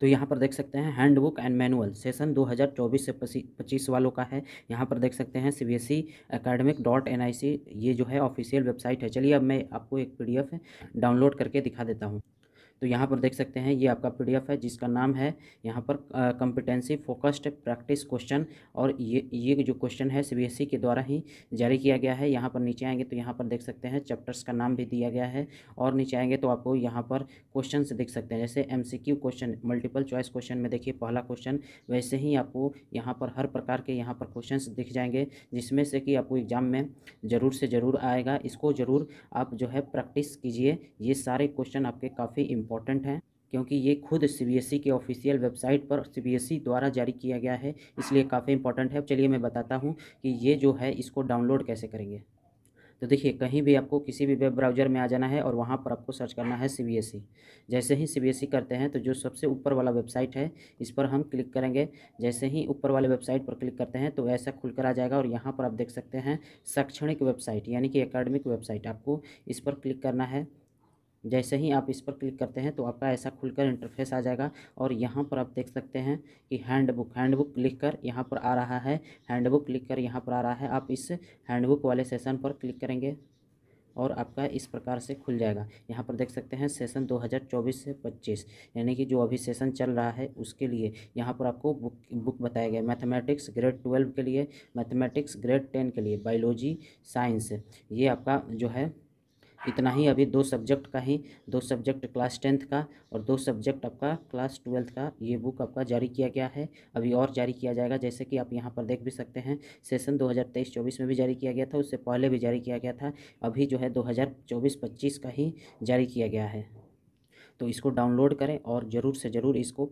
तो यहाँ पर देख सकते हैं हैंडबुक एंड मैनुअल सेशन 2024 से 25 वालों का है यहाँ पर देख सकते हैं C B S E academic dot N I C ये जो है ऑफिशियल वेबसाइट है चलिए अब मैं आपको एक पी डी एफ डाउनलोड करके दिखा देता हूँ तो यहाँ पर देख सकते हैं ये आपका पी है जिसका नाम है यहाँ पर कंपिटेंसी फोकस्ड प्रैक्टिस क्वेश्चन और ये ये जो क्वेश्चन है सी e के द्वारा ही जारी किया गया है यहाँ पर नीचे आएंगे तो यहाँ पर देख सकते हैं चैप्टर्स का नाम भी दिया गया है और नीचे आएंगे तो आपको यहाँ पर क्वेश्चन देख सकते हैं जैसे M question multiple choice question में देखिए पहला क्वेश्चन वैसे ही आपको यहाँ पर हर प्रकार के यहाँ पर क्वेश्चन दिख जाएंगे जिसमें से कि आपको एग्ज़ाम में ज़रूर से ज़रूर आएगा इसको ज़रूर आप जो है प्रैक्टिस कीजिए ये सारे क्वेश्चन आपके काफ़ी इम्पॉर्टेंट हैं क्योंकि ये खुद सीबीएसई e के ऑफिशियल वेबसाइट पर सीबीएसई e द्वारा जारी किया गया है इसलिए काफ़ी इंपॉर्टेंट है चलिए मैं बताता हूँ कि ये जो है इसको डाउनलोड कैसे करेंगे तो देखिए कहीं भी आपको किसी भी वेब ब्राउज़र में आ जाना है और वहाँ पर आपको सर्च करना है सी e। जैसे ही सी करते हैं तो जो सबसे ऊपर वाला वेबसाइट है इस पर हम क्लिक करेंगे जैसे ही ऊपर वाले वेबसाइट पर क्लिक करते हैं तो ऐसा खुलकर आ जाएगा और यहाँ पर आप देख सकते हैं शैक्षणिक वेबसाइट यानी कि अकेडमिक वेबसाइट आपको इस पर क्लिक करना है जैसे ही आप इस पर क्लिक करते हैं तो आपका ऐसा खुलकर इंटरफेस आ जाएगा और यहाँ पर आप देख सकते हैं कि हैंडबुक हैंडबुक लिख कर यहाँ पर आ रहा है हैंडबुक लिख कर यहाँ पर आ रहा है आप इस हैंडबुक वाले सेशन पर क्लिक करेंगे और आपका इस प्रकार से खुल जाएगा यहाँ पर देख सकते हैं सेशन 2024 से 25 यानी कि जो अभी सेशन चल रहा है उसके लिए यहाँ पर आपको बुक बुक बताया गया मैथमेटिक्स ग्रेड ट्वेल्व के लिए मैथमेटिक्स ग्रेड टेन के लिए बायोलॉजी साइंस ये आपका जो है इतना ही अभी दो सब्जेक्ट का ही दो सब्जेक्ट क्लास टेंथ का और दो सब्जेक्ट आपका क्लास ट्वेल्थ का ये बुक आपका जारी किया गया है अभी और जारी किया जाएगा जैसे कि आप यहाँ पर देख भी सकते हैं सेशन 2023-24 में भी जारी किया गया था उससे पहले भी जारी किया गया था अभी जो है 2024-25 का ही जारी किया गया है तो इसको डाउनलोड करें और ज़रूर से ज़रूर इसको